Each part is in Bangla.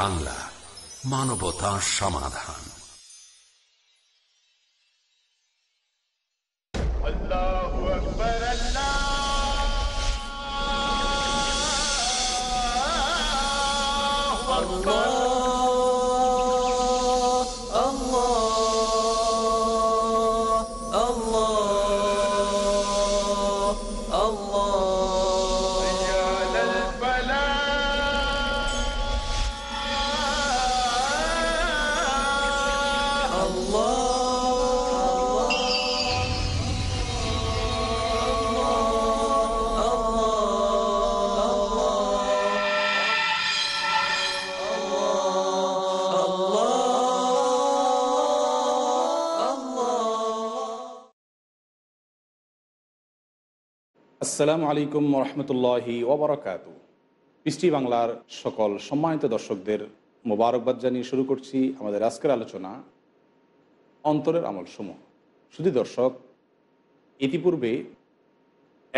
বাংলা মানবতা সমাধান আল্লাহু আকবার আল্লাহ আসসালামু আলাইকুম রহমতুল্লাহি ওবরাকাত পৃষ্টি বাংলার সকল সম্মানিত দর্শকদের মোবারকবাদ জানিয়ে শুরু করছি আমাদের আজকের আলোচনা অন্তরের আমল সমূহ শুধু দর্শক ইতিপূর্বে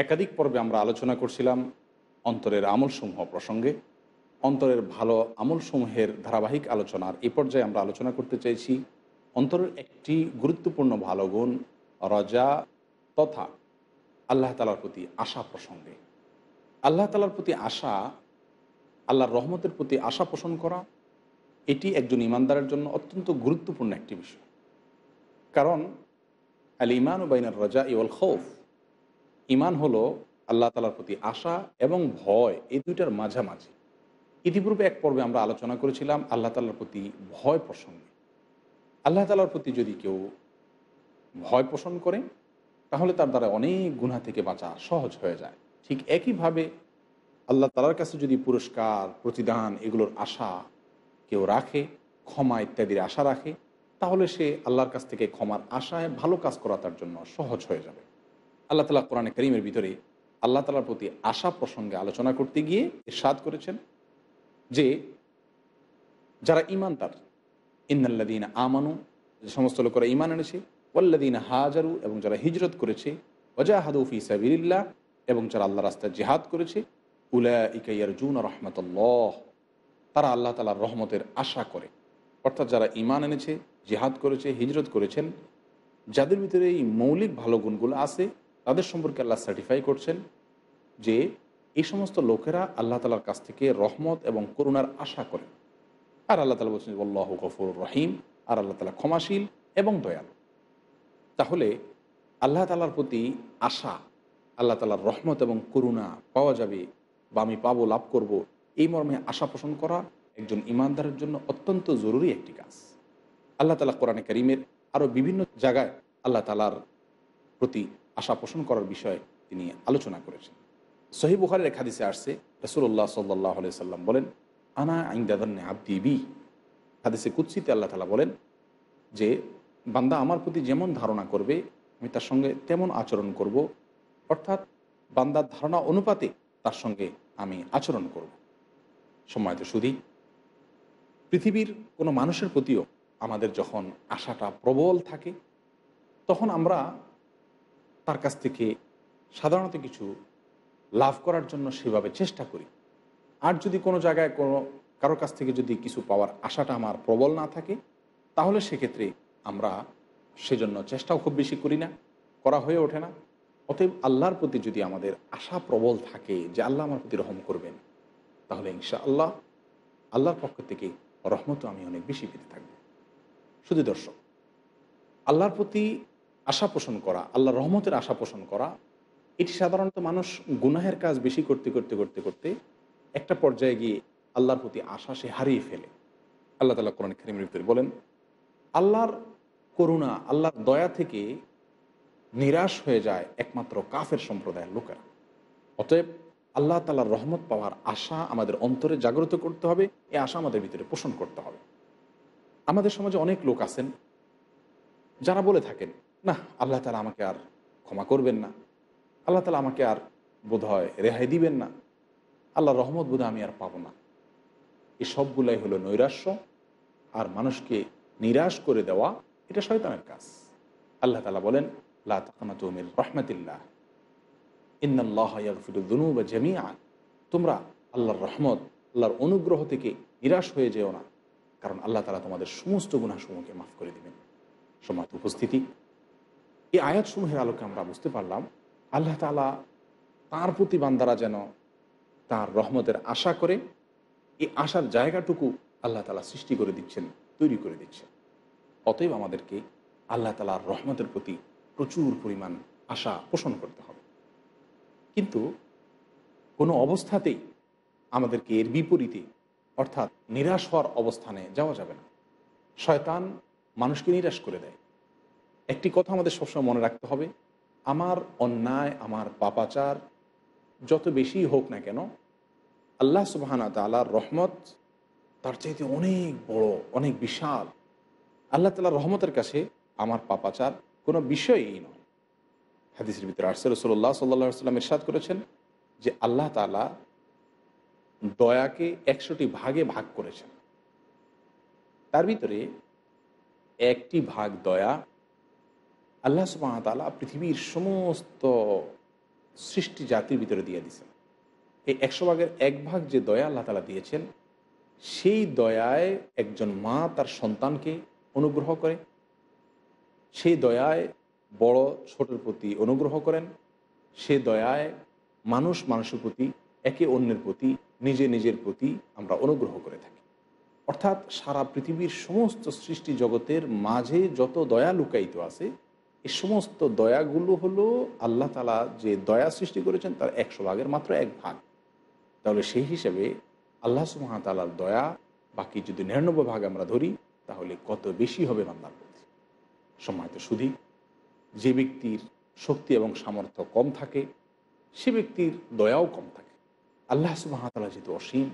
একাধিক পর্বে আমরা আলোচনা করছিলাম অন্তরের আমলসমূহ প্রসঙ্গে অন্তরের ভালো আমলসমূহের ধারাবাহিক আলোচনার এ পর্যায়ে আমরা আলোচনা করতে চাইছি অন্তরের একটি গুরুত্বপূর্ণ ভালো গুণ রজা তথা আল্লাহ তালার প্রতি আশা প্রসঙ্গে আল্লাহ তালার প্রতি আশা আল্লাহর রহমতের প্রতি আশা পোষণ করা এটি একজন ইমানদারের জন্য অত্যন্ত গুরুত্বপূর্ণ একটি বিষয় কারণ আল ইমান বাইনার রজা ইউল খৌফ ইমান হলো আল্লাহ তালার প্রতি আশা এবং ভয় এই দুইটার মাঝামাঝি ইতিপূর্বে এক পর্বে আমরা আলোচনা করেছিলাম আল্লাহ তালার প্রতি ভয় প্রসঙ্গে আল্লাহ তালার প্রতি যদি কেউ ভয় পোষণ করে তাহলে তার দ্বারা অনেক গুণা থেকে বাঁচা সহজ হয়ে যায় ঠিক একইভাবে আল্লাহ তালার কাছে যদি পুরস্কার প্রতিদান এগুলোর আশা কেউ রাখে ক্ষমা ইত্যাদির আশা রাখে তাহলে সে আল্লাহর কাছ থেকে ক্ষমার আশায় ভালো কাজ করা তার জন্য সহজ হয়ে যাবে আল্লাহ তালা কোরআনে করিমের ভিতরে আল্লাহ তালার প্রতি আশা প্রসঙ্গে আলোচনা করতে গিয়ে সাদ করেছেন যে যারা তার ইন্নাল্লাদিন আমানু যে সমস্ত লোকেরা ইমান এনেছে ওল্লাদিন হাজারু এবং যারা হিজরত করেছে ওজাহাদু ফি সাবিল্লাহ এবং যারা আল্লাহ রাস্তায় জিহাদ করেছে উলা ইকাইয়ার জুন রহমতুল্লাহ তারা আল্লাহ তালার রহমতের আশা করে অর্থাৎ যারা ইমান এনেছে জিহাদ করেছে হিজরত করেছেন যাদের ভিতরে এই মৌলিক ভালো গুণগুলো আছে তাদের সম্পর্কে আল্লাহ সার্টিফাই করছেন যে এই সমস্ত লোকেরা আল্লাহ তালার কাছ থেকে রহমত এবং করুণার আশা করে আর আল্লাহ তালা বলছেন আল্লাহ গফুর রহিম আর আল্লাহ তালা ক্ষমাশীল এবং দয়ালু তাহলে আল্লাহ তালার প্রতি আশা আল্লাহ তালার রহমত এবং করুণা পাওয়া যাবে বা আমি পাবো লাভ করব এই মর্মে আশা পোষণ করা একজন ইমানদারের জন্য অত্যন্ত জরুরি একটি কাজ আল্লাহ তালা কোরআনে করিমের আরও বিভিন্ন জায়গায় আল্লাহ তালার প্রতি আশা পোষণ করার বিষয়ে তিনি আলোচনা করেছেন সহিবুখারের এক হাদিসে আসছে রসুল্লাহ সাল্লাহ সাল্লাম বলেন আনা আইন দাদান্নে আব্দিবি হাদিসে কুৎসিতে আল্লাহ তালা বলেন যে বান্দা আমার প্রতি যেমন ধারণা করবে আমি তার সঙ্গে তেমন আচরণ করব অর্থাৎ বান্দার ধারণা অনুপাতে তার সঙ্গে আমি আচরণ করব সময় তো শুধুই পৃথিবীর কোনো মানুষের প্রতিও আমাদের যখন আশাটা প্রবল থাকে তখন আমরা তার কাছ থেকে সাধারণত কিছু লাভ করার জন্য সেভাবে চেষ্টা করি আর যদি কোনো জায়গায় কোনো কারোর কাছ থেকে যদি কিছু পাওয়ার আশাটা আমার প্রবল না থাকে তাহলে সেক্ষেত্রে আমরা সেজন্য চেষ্টাও খুব বেশি করি না করা হয়ে ওঠে না অতএব আল্লাহর প্রতি যদি আমাদের আশা প্রবল থাকে যে আল্লাহ আমার প্রতি রহম করবেন তাহলে ইনশা আল্লাহ আল্লাহর পক্ষ থেকে রহমতও আমি অনেক বেশি পেতে থাকব শুধু দর্শক আল্লাহর প্রতি আশা পোষণ করা আল্লাহ রহমতের আশা পোষণ করা এটি সাধারণত মানুষ গুনাহের কাজ বেশি করতে করতে করতে করতে একটা পর্যায়ে গিয়ে আল্লাহর প্রতি আশা সে হারিয়ে ফেলে আল্লাহ তালা কোরআন খেরিমের ভিতরে বলেন আল্লাহর করুণা আল্লাহর দয়া থেকে নিরাশ হয়ে যায় একমাত্র কাফের সম্প্রদায়ের লোকেরা অতএব আল্লাহ তালার রহমত পাওয়ার আশা আমাদের অন্তরে জাগ্রত করতে হবে এ আশা আমাদের ভিতরে পোষণ করতে হবে আমাদের সমাজে অনেক লোক আছেন যারা বলে থাকেন না আল্লাহ তালা আমাকে আর ক্ষমা করবেন না আল্লাহ তালা আমাকে আর বোধ হয় রেহাই দিবেন না আল্লাহ রহমত বোধ আমি আর পাবো না এই সবগুলাই হলো নৈরাশ্য আর মানুষকে নিরাশ করে দেওয়া এটা শয়তানের কাজ আল্লাহ তালা বলেন লা রহমতুল্লাহ ইন্নআল্লাহ ইয়াগফিরুদ্দনু বা তোমরা আল্লাহর রহমত আল্লাহর অনুগ্রহ থেকে নিরাশ হয়ে যেও না কারণ আল্লাহ তালা তোমাদের সমস্ত গুণাসমূহকে মাফ করে দেবেন সমাজ উপস্থিতি এই আয়াতসমূহের আলোকে আমরা বুঝতে পারলাম আল্লাহ তালা তাঁর প্রতি বান্দারা যেন তার রহমতের আশা করে এই আশার জায়গাটুকু আল্লাহ তালা সৃষ্টি করে দিচ্ছেন তৈরি করে দিচ্ছেন অতএব আমাদেরকে আল্লাহ তালার রহমতের প্রতি প্রচুর পরিমাণ আশা পোষণ করতে হবে কিন্তু কোনো অবস্থাতেই আমাদেরকে এর বিপরীতে অর্থাৎ নিরাশ হওয়ার অবস্থানে যাওয়া যাবে না শয়তান মানুষকে নিরাশ করে দেয় একটি কথা আমাদের সবসময় মনে রাখতে হবে আমার অন্যায় আমার পাপাচার যত বেশি হোক না কেন আল্লাহ সুবাহান তালার রহমত তার চাইতে অনেক বড় অনেক বিশাল আল্লাহ তালার রহমতের কাছে আমার পাপাচার কোনো বিষয়ই নয় হাদিসের ভিতরে আর্সের রসল্লাহ সাল্লা সাল্লাম ইরশাদ করেছেন যে আল্লাহ তালা দয়াকে একশোটি ভাগে ভাগ করেছেন তার ভিতরে একটি ভাগ দয়া আল্লাহ সুবাহতালা পৃথিবীর সমস্ত সৃষ্টি জাতির ভিতরে দিয়ে দিয়েছেন এই একশো ভাগের এক ভাগ যে দয়া আল্লাহ তালা দিয়েছেন সেই দয়ায় একজন মা তার সন্তানকে অনুগ্রহ করে সেই দয়ায় বড় ছোটর প্রতি অনুগ্রহ করেন সে দয়ায় মানুষ মানুষের প্রতি একে অন্যের প্রতি নিজে নিজের প্রতি আমরা অনুগ্রহ করে থাকি অর্থাৎ সারা পৃথিবীর সমস্ত সৃষ্টি জগতের মাঝে যত দয়া লুকায়িত আছে এই সমস্ত দয়াগুলো হলো আল্লাহ তালা যে দয়া সৃষ্টি করেছেন তার একশো ভাগের মাত্র এক ভাগ তাহলে সেই হিসেবে আল্লাহ সুমাতালার দয়া বাকি যদি নিরানব্বই ভাগ আমরা ধরি তাহলে কত বেশি হবে বান্দার প্রতি সময় তো সুধী যে ব্যক্তির শক্তি এবং সামর্থ্য কম থাকে সে ব্যক্তির দয়াও কম থাকে আল্লাহ সুবাহতালা যেহেতু অসীম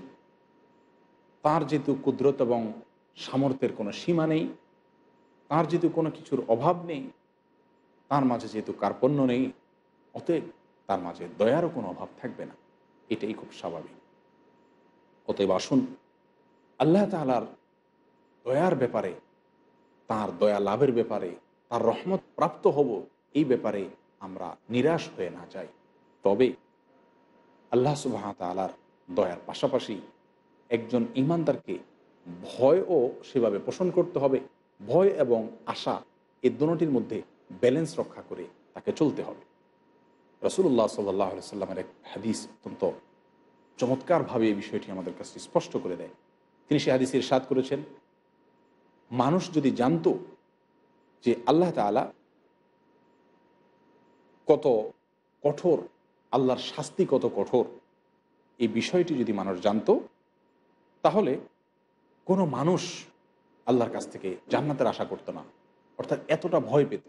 তার যেহেতু কুদরত এবং সামর্থ্যের কোনো সীমা নেই তার যেহেতু কোনো কিছুর অভাব নেই তার মাঝে যেহেতু কার্পণ্য নেই অতএব তার মাঝে দয়ারও কোনো অভাব থাকবে না এটাই খুব স্বাভাবিক অতএব আসুন আল্লাহ তালার দয়ার ব্যাপারে তার দয়া লাভের ব্যাপারে তার রহমত প্রাপ্ত হব এই ব্যাপারে আমরা নিরাশ হয়ে না যাই তবে আল্লাহ সুবাহ তালার দয়ার পাশাপাশি একজন ইমানদারকে ভয়ও সেভাবে পোষণ করতে হবে ভয় এবং আশা এ দুটির মধ্যে ব্যালেন্স রক্ষা করে তাকে চলতে হবে রসুল্লাহ সাল্লাহ সাল্লামের এক হাদিস অত্যন্ত চমৎকারভাবে এই বিষয়টি আমাদের কাছে স্পষ্ট করে দেয় তিনি সে হাদিসের সাদ করেছেন মানুষ যদি জানত যে আল্লাহ তালা কত কঠোর আল্লাহর শাস্তি কত কঠোর এই বিষয়টি যদি মানুষ জানত তাহলে কোনো মানুষ আল্লাহর কাছ থেকে জান্নাতের আশা করতো না অর্থাৎ এতটা ভয় পেত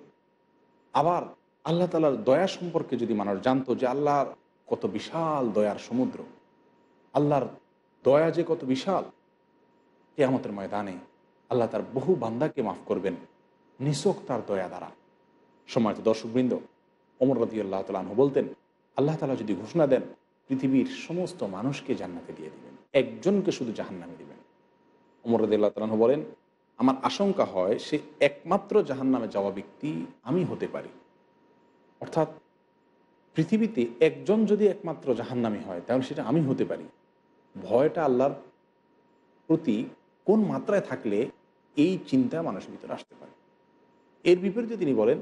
আবার আল্লাহ তালার দয়া সম্পর্কে যদি মানুষ জানতো যে আল্লাহর কত বিশাল দয়ার সমুদ্র আল্লাহর দয়া যে কত বিশাল কেয়ামতের ময়দানে আল্লাহ তার বহু বান্দাকে মাফ করবেন নিছক তার দয়া দ্বারা সময়ত দর্শকবৃন্দ অমর রাজি আল্লাহ তালাহ বলতেন আল্লাহ তালা যদি ঘোষণা দেন পৃথিবীর সমস্ত মানুষকে জান্নাতে দিয়ে দিবেন একজনকে শুধু জাহান্নামে দিবেন অমর রাজি আল্লাহ তালাহ বলেন আমার আশঙ্কা হয় সে একমাত্র জাহান্নামে যাওয়া ব্যক্তি আমি হতে পারি অর্থাৎ পৃথিবীতে একজন যদি একমাত্র জাহান্নামি হয় তাহলে সেটা আমি হতে পারি ভয়টা আল্লাহর প্রতি কোন মাত্রায় থাকলে এই চিন্তা মানুষের ভিতরে আসতে পারে এর বিপরীতে তিনি বলেন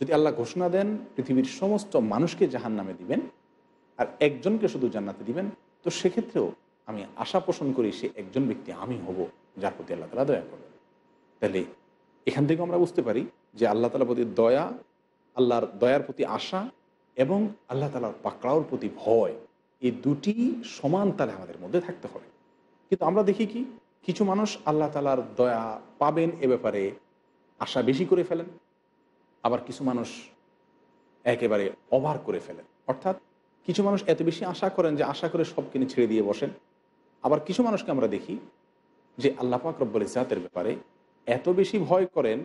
যদি আল্লাহ ঘোষণা দেন পৃথিবীর সমস্ত মানুষকে জাহান নামে দিবেন আর একজনকে শুধু জান্নাতে দিবেন তো সেক্ষেত্রেও আমি আশা পোষণ করি সে একজন ব্যক্তি আমি হব যার প্রতি আল্লাহ তালা দয়া করবেন তাহলে এখান থেকে আমরা বুঝতে পারি যে আল্লাহ তালার প্রতি দয়া আল্লাহর দয়ার প্রতি আশা এবং আল্লাহ তালার পাকড়াওর প্রতি ভয় এই দুটি সমান তালে আমাদের মধ্যে থাকতে হবে কিন্তু আমরা দেখি কি কিছু মানুষ আল্লাহ তালার দয়া পাবেন এ ব্যাপারে আশা বেশি করে ফেলেন আবার কিছু মানুষ একেবারে অভার করে ফেলেন অর্থাৎ কিছু মানুষ এত বেশি আশা করেন যে আশা করে সব কিনে ছেড়ে দিয়ে বসেন আবার কিছু মানুষকে আমরা দেখি যে আল্লাহ পাক রব্বুল ইজাতের ব্যাপারে এত বেশি ভয় করেন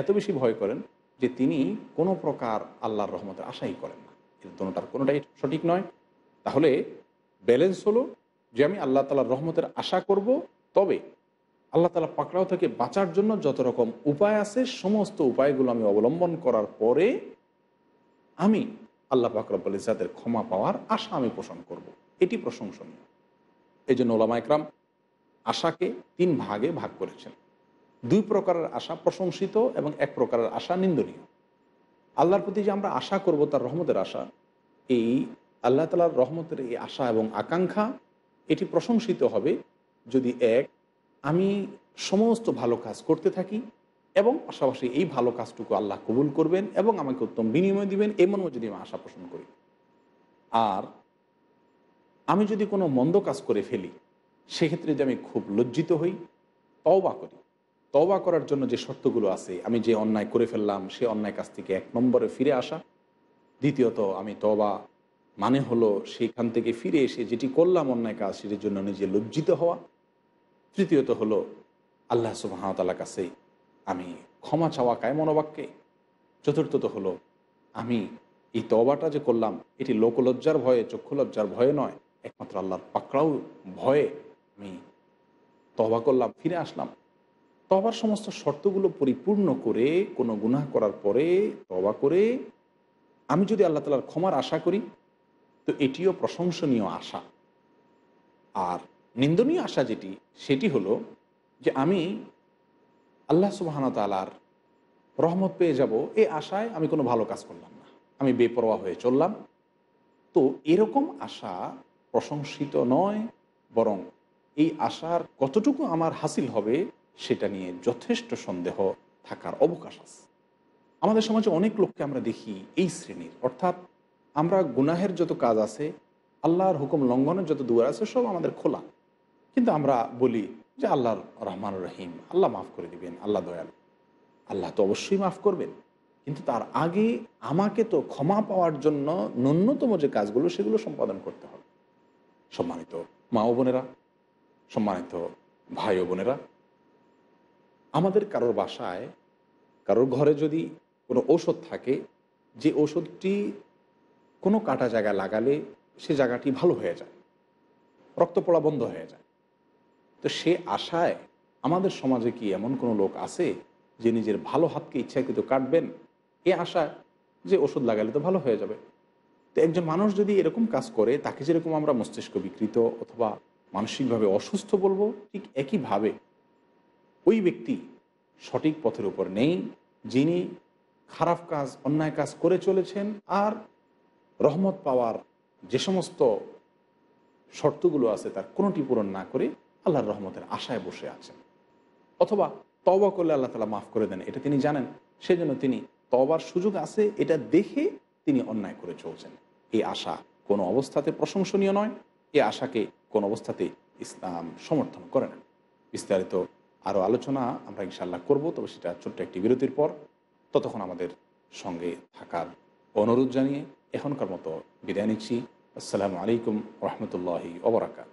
এত বেশি ভয় করেন যে তিনি কোনো প্রকার আল্লাহর রহমতের আশাই করেন না এর দোনোটার কোনোটাই সঠিক নয় তাহলে ব্যালেন্স হলো যে আমি আল্লাহ তালার রহমতের আশা করব তবে আল্লাহ তালা পাকড়াও থেকে বাঁচার জন্য যত রকম উপায় আছে সমস্ত উপায়গুলো আমি অবলম্বন করার পরে আমি আল্লাহ বলে ইসাদের ক্ষমা পাওয়ার আশা আমি পোষণ করব। এটি প্রশংসনীয় এই জন্য ওলামা একরাম আশাকে তিন ভাগে ভাগ করেছেন দুই প্রকারের আশা প্রশংসিত এবং এক প্রকারের আশা নিন্দনীয় আল্লাহর প্রতি যে আমরা আশা করব তার রহমতের আশা এই আল্লাহ তালার রহমতের এই আশা এবং আকাঙ্ক্ষা এটি প্রশংসিত হবে যদি এক আমি সমস্ত ভালো কাজ করতে থাকি এবং পাশাপাশি এই ভালো কাজটুকু আল্লাহ কবুল করবেন এবং আমাকে উত্তম বিনিময় দিবেন এমনও যদি আমি আশা পোষণ করি আর আমি যদি কোনো মন্দ কাজ করে ফেলি সেক্ষেত্রে যে আমি খুব লজ্জিত হই তওবা করি তওবা করার জন্য যে শর্তগুলো আছে আমি যে অন্যায় করে ফেললাম সে অন্যায় কাছ থেকে এক নম্বরে ফিরে আসা দ্বিতীয়ত আমি তওবা মানে হলো সেখান থেকে ফিরে এসে যেটি করলাম অন্যায় কাজ সেটির জন্য নিজে লজ্জিত হওয়া তৃতীয়ত হলো আল্লাহ সুবাহতালার কাছে আমি ক্ষমা চাওয়া কায় মনোবাক্যে চতুর্থত হলো আমি এই তবাটা যে করলাম এটি লোকলজ্জার ভয়ে চক্ষুলজ্জার ভয়ে নয় একমাত্র আল্লাহর পাকড়াও ভয়ে আমি তবা করলাম ফিরে আসলাম তবার সমস্ত শর্তগুলো পরিপূর্ণ করে কোনো গুনাহ করার পরে তবা করে আমি যদি আল্লাহ তালার ক্ষমার আশা করি তো এটিও প্রশংসনীয় আশা আর নিন্দনীয় আশা যেটি সেটি হলো যে আমি আল্লাহ সুবাহানতালার রহমত পেয়ে যাব এই আশায় আমি কোনো ভালো কাজ করলাম না আমি বেপরোয়া হয়ে চললাম তো এরকম আশা প্রশংসিত নয় বরং এই আশার কতটুকু আমার হাসিল হবে সেটা নিয়ে যথেষ্ট সন্দেহ থাকার অবকাশ আছে আমাদের সমাজে অনেক লোককে আমরা দেখি এই শ্রেণীর অর্থাৎ আমরা গুনাহের যত কাজ আছে আল্লাহর হুকুম লঙ্ঘনের যত দুয়ার আছে সব আমাদের খোলা কিন্তু আমরা বলি যে আল্লাহর রহমান রহিম আল্লাহ মাফ করে দিবেন আল্লাহ দয়াল আল্লাহ তো অবশ্যই মাফ করবেন কিন্তু তার আগে আমাকে তো ক্ষমা পাওয়ার জন্য ন্যূনতম যে কাজগুলো সেগুলো সম্পাদন করতে হবে সম্মানিত মা ও বোনেরা সম্মানিত ভাই ও বোনেরা আমাদের কারোর বাসায় কারোর ঘরে যদি কোনো ঔষধ থাকে যে ঔষধটি কোনো কাটা জায়গায় লাগালে সে জায়গাটি ভালো হয়ে যায় রক্ত পড়া বন্ধ হয়ে যায় তো সে আশায় আমাদের সমাজে কি এমন কোনো লোক আছে যে নিজের ভালো হাতকে ইচ্ছাকৃত কাটবেন এ আশায় যে ওষুধ লাগালে তো ভালো হয়ে যাবে তো একজন মানুষ যদি এরকম কাজ করে তাকে যেরকম আমরা মস্তিষ্ক বিকৃত অথবা মানসিকভাবে অসুস্থ বলবো ঠিক একইভাবে ওই ব্যক্তি সঠিক পথের উপর নেই যিনি খারাপ কাজ অন্যায় কাজ করে চলেছেন আর রহমত পাওয়ার যে সমস্ত শর্তগুলো আছে তার কোনোটি পূরণ না করে আল্লাহর রহমতের আশায় বসে আছেন অথবা তবা করলে আল্লাহ তালা মাফ করে দেন এটা তিনি জানেন সেজন্য তিনি তবার সুযোগ আছে এটা দেখে তিনি অন্যায় করে চলছেন এই আশা কোনো অবস্থাতে প্রশংসনীয় নয় এ আশাকে কোন অবস্থাতে ইসলাম সমর্থন করে না বিস্তারিত আরও আলোচনা আমরা ইনশাল্লাহ করব তবে সেটা ছোট্ট একটি বিরতির পর ততক্ষণ আমাদের সঙ্গে থাকার অনুরোধ জানিয়ে এখনকার মতো বিদায় নিচ্ছি আসসালামু আলাইকুম রহমতুল্লাহি ওবরাকাত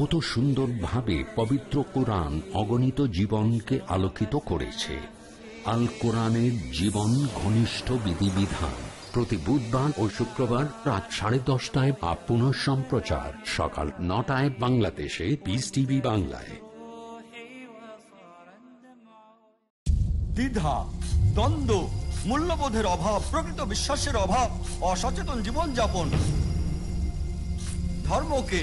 কত সুন্দরভাবে পবিত্র কোরআন অগণিত জীবনকে আলোকিত করেছে আল কোরআনের জীবন ঘনিষ্ঠ বিধিবিধান প্রতি বুধবার ও শুক্রবার রাত সাড়ে দশটায় বা পুনঃ সম্প্রচার সকাল নটায় বাংলাদেশে পিস টিভি বাংলায় দ্বিধা দ্বন্দ্ব মূল্যবোধের অভাব প্রকৃত বিশ্বাসের অভাব অসচেতন জীবনযাপন ধর্মকে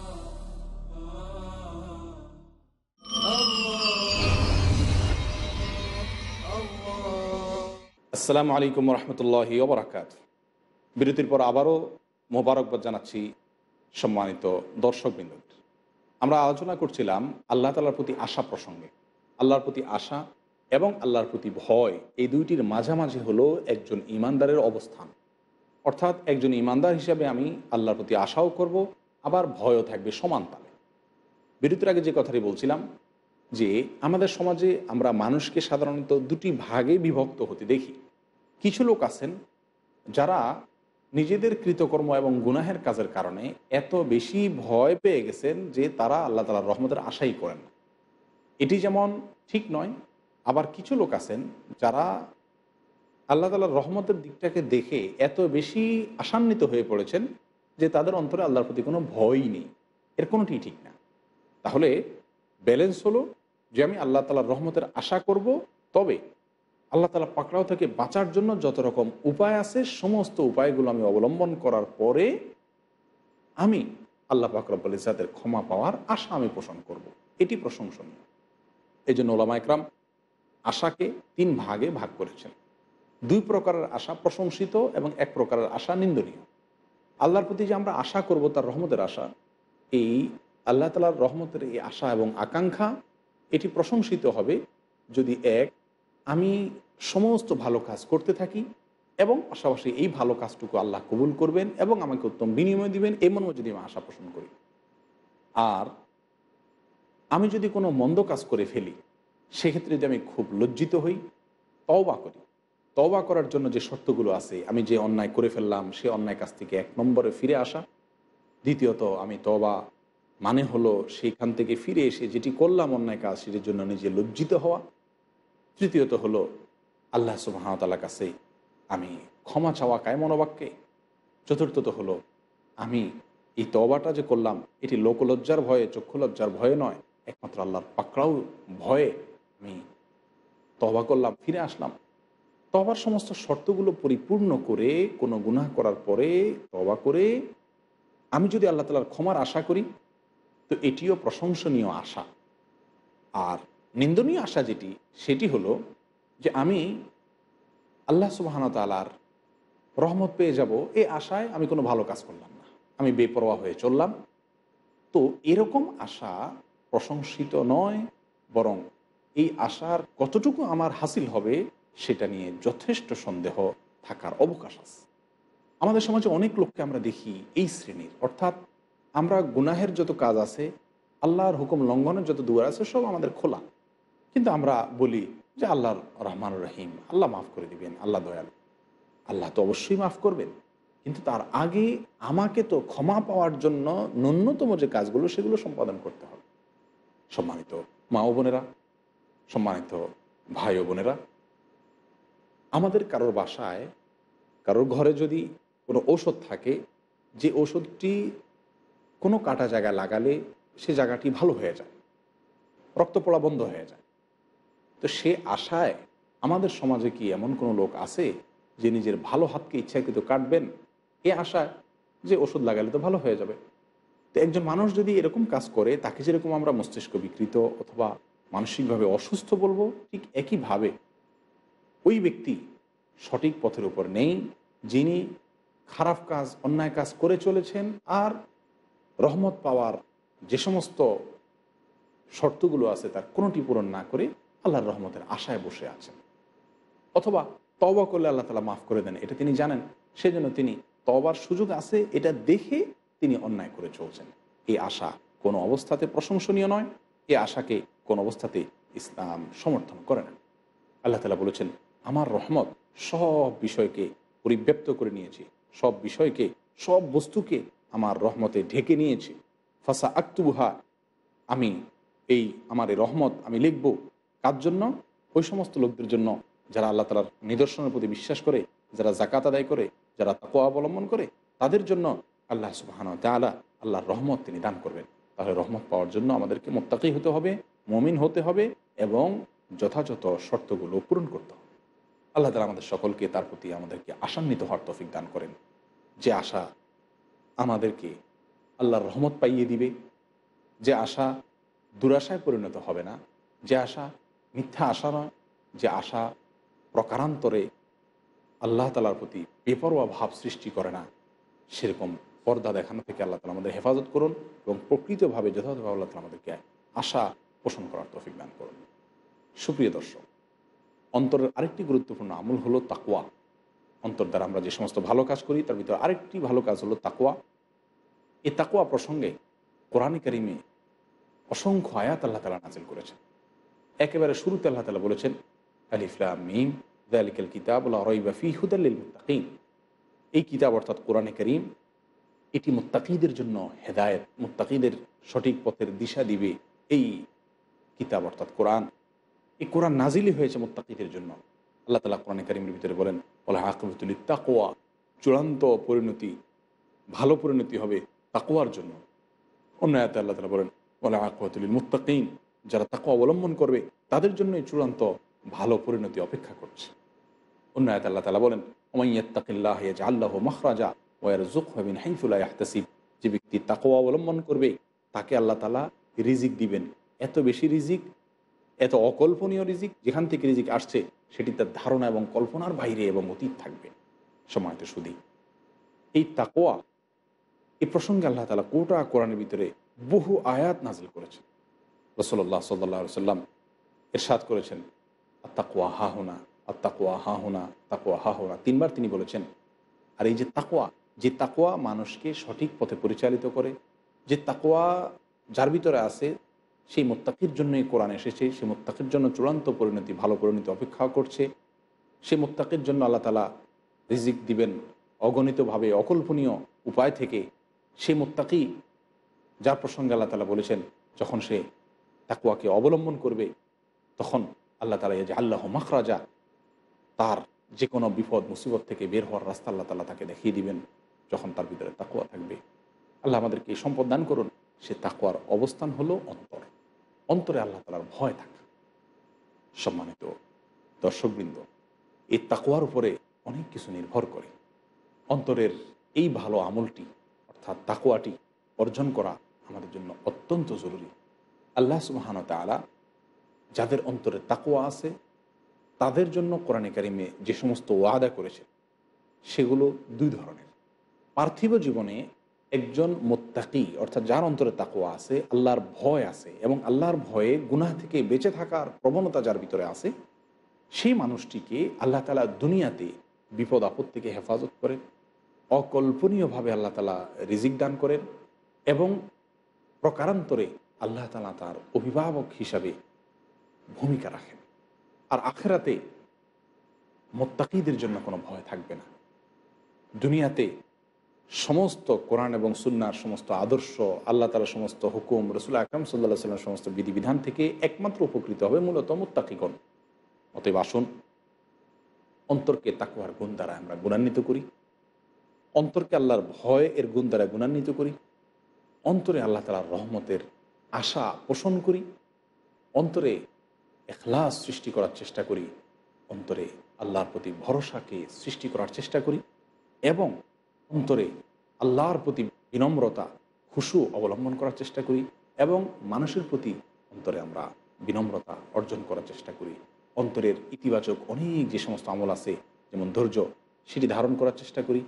আসসালামু আলাইকুম রহমতুল্লাহ ওবরাকাত বিরতির পর আবারও মোবারকবাদ জানাচ্ছি সম্মানিত দর্শক দর্শকবৃন্দ আমরা আলোচনা করছিলাম আল্লাহ তালার প্রতি আশা প্রসঙ্গে আল্লাহর প্রতি আশা এবং আল্লাহর প্রতি ভয় এই দুইটির মাঝামাঝি হলো একজন ইমানদারের অবস্থান অর্থাৎ একজন ইমানদার হিসাবে আমি আল্লাহর প্রতি আশাও করব আবার ভয়ও থাকবে সমান তালে বিরতির আগে যে কথাটি বলছিলাম যে আমাদের সমাজে আমরা মানুষকে সাধারণত দুটি ভাগে বিভক্ত হতে দেখি কিছু লোক আছেন যারা নিজেদের কৃতকর্ম এবং গুনাহের কাজের কারণে এত বেশি ভয় পেয়ে গেছেন যে তারা আল্লাহ তালার রহমতের আশাই করেন এটি যেমন ঠিক নয় আবার কিছু লোক আছেন যারা আল্লাহ তালার রহমতের দিকটাকে দেখে এত বেশি আশান্বিত হয়ে পড়েছেন যে তাদের অন্তরে আল্লাহর প্রতি কোনো ভয়ই নেই এর কোনোটি ঠিক না তাহলে ব্যালেন্স হলো যে আমি আল্লাহ তালার রহমতের আশা করব তবে আল্লাহ তালা পাকড়াও থেকে বাঁচার জন্য যত রকম উপায় আছে সমস্ত উপায়গুলো আমি অবলম্বন করার পরে আমি আল্লাহ পাকরব্বল ইজাদের ক্ষমা পাওয়ার আশা আমি পোষণ করব। এটি প্রশংসনীয় এই জন্য ওলামা একরাম আশাকে তিন ভাগে ভাগ করেছেন দুই প্রকারের আশা প্রশংসিত এবং এক প্রকারের আশা নিন্দনীয় আল্লাহর প্রতি যে আমরা আশা করব তার রহমতের আশা এই আল্লাহ তালার রহমতের এই আশা এবং আকাঙ্ক্ষা এটি প্রশংসিত হবে যদি এক আমি সমস্ত ভালো কাজ করতে থাকি এবং পাশাপাশি এই ভালো কাজটুকু আল্লাহ কবুল করবেন এবং আমাকে উত্তম বিনিময় দিবেন এমন যদি আমি আশা পোষণ করি আর আমি যদি কোনো মন্দ কাজ করে ফেলি সেক্ষেত্রে যদি আমি খুব লজ্জিত হই তওবা করি তওবা করার জন্য যে শর্তগুলো আছে আমি যে অন্যায় করে ফেললাম সে অন্যায় কাছ থেকে এক নম্বরে ফিরে আসা দ্বিতীয়ত আমি তওবা মানে হলো সেইখান থেকে ফিরে এসে যেটি করলাম অন্যায় কাজ সেটির জন্য নিজে লজ্জিত হওয়া তৃতীয়ত হল আল্লাহ সুবাহতালার কাছে আমি ক্ষমা চাওয়া কায় মনোবাক্যে চতুর্থত হলো আমি এই তবাটা যে করলাম এটি লোকলজ্জার ভয়ে চক্ষুলজ্জার ভয়ে নয় একমাত্র আল্লাহর পাকড়াও ভয়ে আমি তবা করলাম ফিরে আসলাম তবার সমস্ত শর্তগুলো পরিপূর্ণ করে কোনো গুনাহ করার পরে তবা করে আমি যদি আল্লাহ তালার ক্ষমার আশা করি তো এটিও প্রশংসনীয় আশা আর নিন্দনীয় আশা যেটি সেটি হলো যে আমি আল্লাহ আলার রহমত পেয়ে যাব এ আশায় আমি কোনো ভালো কাজ করলাম না আমি বেপরোয়া হয়ে চললাম তো এরকম আশা প্রশংসিত নয় বরং এই আশার কতটুকু আমার হাসিল হবে সেটা নিয়ে যথেষ্ট সন্দেহ থাকার অবকাশ আছে আমাদের সমাজে অনেক লোককে আমরা দেখি এই শ্রেণীর অর্থাৎ আমরা গুনাহের যত কাজ আছে আল্লাহর হুকুম লঙ্ঘনের যত দুয়ার আছে সব আমাদের খোলা কিন্তু আমরা বলি যে আল্লাহর রহমান রহিম আল্লাহ মাফ করে দিবেন আল্লাহ দয়াল আল্লাহ তো অবশ্যই মাফ করবেন কিন্তু তার আগে আমাকে তো ক্ষমা পাওয়ার জন্য ন্যূনতম যে কাজগুলো সেগুলো সম্পাদন করতে হবে সম্মানিত মা ও বোনেরা সম্মানিত ভাই ও বোনেরা আমাদের কারোর বাসায় কারোর ঘরে যদি কোনো ঔষধ থাকে যে ওষুধটি কোনো কাটা জায়গায় লাগালে সে জায়গাটি ভালো হয়ে যায় রক্ত পড়া বন্ধ হয়ে যায় তো সে আশায় আমাদের সমাজে কি এমন কোনো লোক আছে যে নিজের ভালো হাতকে ইচ্ছাকৃত কাটবেন এ আশায় যে ওষুধ লাগালে তো ভালো হয়ে যাবে তো একজন মানুষ যদি এরকম কাজ করে তাকে যেরকম আমরা মস্তিষ্ক বিকৃত অথবা মানসিকভাবে অসুস্থ বলবো ঠিক একইভাবে ওই ব্যক্তি সঠিক পথের উপর নেই যিনি খারাপ কাজ অন্যায় কাজ করে চলেছেন আর রহমত পাওয়ার যে সমস্ত শর্তগুলো আছে তার কোনোটি পূরণ না করে আল্লাহর রহমতের আশায় বসে আছেন অথবা তবা করলে আল্লাহ তালা মাফ করে দেন এটা তিনি জানেন সেজন্য তিনি তবার সুযোগ আছে এটা দেখে তিনি অন্যায় করে চলছেন এই আশা কোনো অবস্থাতে প্রশংসনীয় নয় এ আশাকে কোন অবস্থাতে ইসলাম সমর্থন করে না আল্লাহ তালা বলেছেন আমার রহমত সব বিষয়কে পরিব্যাপ্ত করে নিয়েছে সব বিষয়কে সব বস্তুকে আমার রহমতে ঢেকে নিয়েছে ফাসা আক্তুবুহা আমি এই আমার এই রহমত আমি লিখবো কার জন্য ওই সমস্ত লোকদের জন্য যারা আল্লাহ তালার নিদর্শনের প্রতি বিশ্বাস করে যারা জাকাত আদায় করে যারা তাকে অবলম্বন করে তাদের জন্য আল্লাহ সুবাহান তালা আল্লাহর রহমত তিনি দান করবেন তাহলে রহমত পাওয়ার জন্য আমাদেরকে মোত্তাকি হতে হবে মমিন হতে হবে এবং যথাযথ শর্তগুলো পূরণ করতে হবে আল্লাহ তালা আমাদের সকলকে তার প্রতি আমাদেরকে আশান্বিত হওয়ার তফিক দান করেন যে আশা আমাদেরকে আল্লাহর রহমত পাইয়ে দিবে যে আশা দুরাশায় পরিণত হবে না যে আশা মিথ্যা আশা নয় যে আশা প্রকারান্তরে আল্লাহ তালার প্রতি বেপরোয়া ভাব সৃষ্টি করে না সেরকম পর্দা দেখানো থেকে আল্লাহ তালা আমাদের হেফাজত করুন এবং প্রকৃতভাবে যথাযথভাবে আল্লাহ তালা আমাদেরকে আশা পোষণ করার তফিক দান করুন সুপ্রিয় দর্শক অন্তরের আরেকটি গুরুত্বপূর্ণ আমল হলো তাকুয়া অন্তর দ্বারা আমরা যে সমস্ত ভালো কাজ করি তার ভিতরে আরেকটি ভালো কাজ হলো তাকুয়া এ তাকুয়া প্রসঙ্গে কোরআনিকারিমে অসংখ্য আয়াত আল্লাহ তালা নাজিল করেছেন একেবারে শুরুতে আল্লাহ তালা বলেছেন আলিফলাম মিম দালিকাল কিতাব রইবাফি হুদাল্লিল মুতাকিম এই কিতাব অর্থাৎ কোরআনে করিম এটি মুত্তাকিদের জন্য হেদায়ত মুত্তাকিদের সঠিক পথের দিশা দিবে এই কিতাব অর্থাৎ কোরআন এই কোরআন নাজিলই হয়েছে মুত্তাকিদের জন্য আল্লাহ তালা কোরআনে করিমের ভিতরে বলেন আল্লাহ আকবতুল তাকোয়া চূড়ান্ত পরিণতি ভালো পরিণতি হবে তাকোয়ার জন্য অন্য আয়তে আল্লাহ তালা বলেন ওলা আকবতুল মুত্তাকিম যারা তাকে অবলম্বন করবে তাদের জন্যই চূড়ান্ত ভালো পরিণতি অপেক্ষা করছে অন্য এত আল্লাহ তালা বলেন ওমাইয়াত্তাকিল্লাহ আল্লাহ মহারাজা ওয়ার জুক হবিন হাইফুল্লাহ আহতাসিব যে ব্যক্তি তাকেও অবলম্বন করবে তাকে আল্লাহ তালা রিজিক দিবেন এত বেশি রিজিক এত অকল্পনীয় রিজিক যেখান থেকে রিজিক আসছে সেটি তার ধারণা এবং কল্পনার বাইরে এবং অতীত থাকবে সময়তে শুধু এই তাকোয়া এ প্রসঙ্গে আল্লাহ তালা কোটা কোরআনের ভিতরে বহু আয়াত নাজিল করেছেন রসল্লাহ সাল্লা সাল্লাম এরশাদ করেছেন আত্মাকুয়া হাহুনা আত্মাকুয়া হাহুনা তাকুয়া হা হাহুনা তিনবার তিনি বলেছেন আর এই যে তাকোয়া যে তাকোয়া মানুষকে সঠিক পথে পরিচালিত করে যে তাকোয়া যার ভিতরে আছে সেই মোত্তাকির জন্যই কোরআন এসেছে সেই মোত্তাকির জন্য চূড়ান্ত পরিণতি ভালো পরিণতি অপেক্ষা করছে সেই মোত্তাকির জন্য আল্লাহ তালা রিজিক দিবেন অগণিতভাবে অকল্পনীয় উপায় থেকে সে মোত্তাকি যার প্রসঙ্গে আল্লাহ তালা বলেছেন যখন সে তাকুয়াকে অবলম্বন করবে তখন আল্লাহ তালা যে আল্লাহ মখরাজা তার যে কোনো বিপদ মুসিবত থেকে বের হওয়ার রাস্তা আল্লাহ তালা তাকে দেখিয়ে দিবেন যখন তার ভিতরে তাকুয়া থাকবে আল্লাহ আমাদেরকে এই সম্পদ দান করুন সে তাকুয়ার অবস্থান হলো অন্তর অন্তরে আল্লাহ তালার ভয় থাকা সম্মানিত দর্শকবৃন্দ এই তাকুয়ার উপরে অনেক কিছু নির্ভর করে অন্তরের এই ভালো আমলটি অর্থাৎ তাকুয়াটি অর্জন করা আমাদের জন্য অত্যন্ত জরুরি আল্লাহ সুবাহানত আলা যাদের অন্তরে তাকুয়া আছে তাদের জন্য কোরআনে কারিমে যে সমস্ত ওয়াদা করেছে সেগুলো দুই ধরনের পার্থিব জীবনে একজন মোত্তাকি অর্থাৎ যার অন্তরে তাকুয়া আছে আল্লাহর ভয় আছে এবং আল্লাহর ভয়ে গুনাহ থেকে বেঁচে থাকার প্রবণতা যার ভিতরে আছে সেই মানুষটিকে আল্লাহ তালা দুনিয়াতে বিপদ আপদ থেকে হেফাজত করেন অকল্পনীয়ভাবে আল্লাহ তালা রিজিক দান করেন এবং প্রকারান্তরে আল্লাহ তালা তার অভিভাবক হিসাবে ভূমিকা রাখেন আর আখেরাতে মোত্তাকিদের জন্য কোনো ভয় থাকবে না দুনিয়াতে সমস্ত কোরআন এবং সুনার সমস্ত আদর্শ আল্লাহ তালার সমস্ত হুকুম রসুল আকরম সাল্লা সাল্লাম সমস্ত বিধিবিধান থেকে একমাত্র উপকৃত হবে মূলত মোত্তাকিগণ অতএব আসুন অন্তরকে তাকুয়ার গুণ দ্বারা আমরা গুণান্বিত করি অন্তরকে আল্লাহর ভয় এর গুণ দ্বারা গুণান্বিত করি অন্তরে আল্লাহ তালার রহমতের আশা পোষণ করি অন্তরে এখলাস সৃষ্টি করার চেষ্টা করি অন্তরে আল্লাহর প্রতি ভরসাকে সৃষ্টি করার চেষ্টা করি এবং অন্তরে আল্লাহর প্রতি বিনম্রতা খুশু অবলম্বন করার চেষ্টা করি এবং মানুষের প্রতি অন্তরে আমরা বিনম্রতা অর্জন করার চেষ্টা করি অন্তরের ইতিবাচক অনেক যে সমস্ত আমল আছে যেমন ধৈর্য সেটি ধারণ করার চেষ্টা করি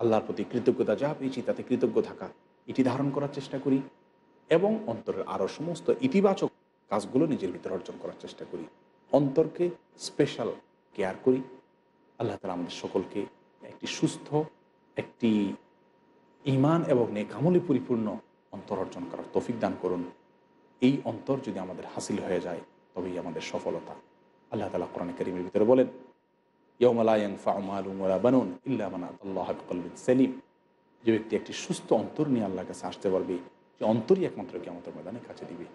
আল্লাহর প্রতি কৃতজ্ঞতা যা পেয়েছি তাতে কৃতজ্ঞ থাকা এটি ধারণ করার চেষ্টা করি এবং অন্তরের আরও সমস্ত ইতিবাচক কাজগুলো নিজের ভিতরে অর্জন করার চেষ্টা করি অন্তরকে স্পেশাল কেয়ার করি আল্লাহ তালা আমাদের সকলকে একটি সুস্থ একটি ইমান এবং নেকামলি পরিপূর্ণ অন্তর অর্জন করার তফিক দান করুন এই অন্তর যদি আমাদের হাসিল হয়ে যায় তবেই আমাদের সফলতা আল্লাহ তালা কোরআন করিমের ভিতরে বলেন বানুন আল্লাহ সেলিম যে ব্যক্তি একটি সুস্থ অন্তর নিয়ে আল্লাহ কাছে আসতে পারবে যে অন্তরই একমাত্র কেমতের ময়দানে কাছে দিবে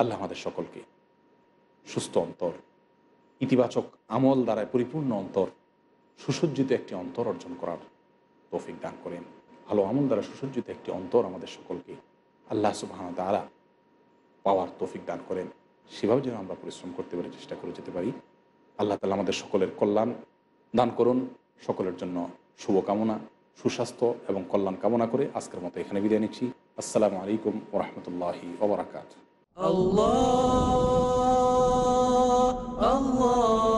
আল্লাহ আমাদের সকলকে সুস্থ অন্তর ইতিবাচক আমল দ্বারায় পরিপূর্ণ অন্তর সুসজ্জিত একটি অন্তর অর্জন করার তৌফিক দান করেন ভালো আমল দ্বারা সুসজ্জিত একটি অন্তর আমাদের সকলকে আল্লাহ সুবাহ দ্বারা পাওয়ার তৌফিক দান করেন সেভাবে যেন আমরা পরিশ্রম করতে পারি চেষ্টা করে যেতে পারি আল্লাহ তালা আমাদের সকলের কল্যাণ দান করুন সকলের জন্য শুভকামনা সুস্বাস্থ্য এবং কল্যাণ কামনা করে আজকের মতো এখানে বিদায় নিচ্ছি আসসালামু আলাইকুম ওরহমতুল্লাহি ওবরাকাত আল্লাহ আল্লাহ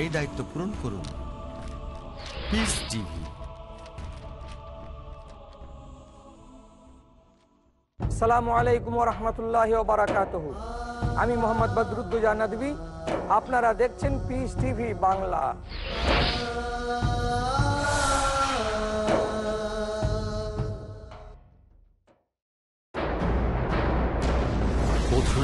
এই দায়িত্ব পূরণ করুন আলাইকুম রহমতুল্লাহ বারাকাত আমি মোহাম্মদ বদরুদ্দুজা নদী আপনারা দেখছেন পিস টিভি বাংলা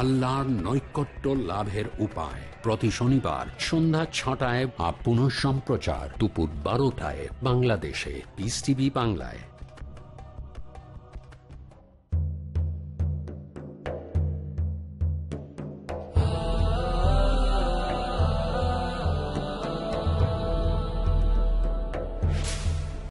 আল্লাহর নৈকট্য লাভের উপায় প্রতি শনিবার সন্ধ্যা ছটায় আপ পুনঃ সম্প্রচার দুপুর বারোটায় বাংলাদেশে পিস টিভি বাংলায়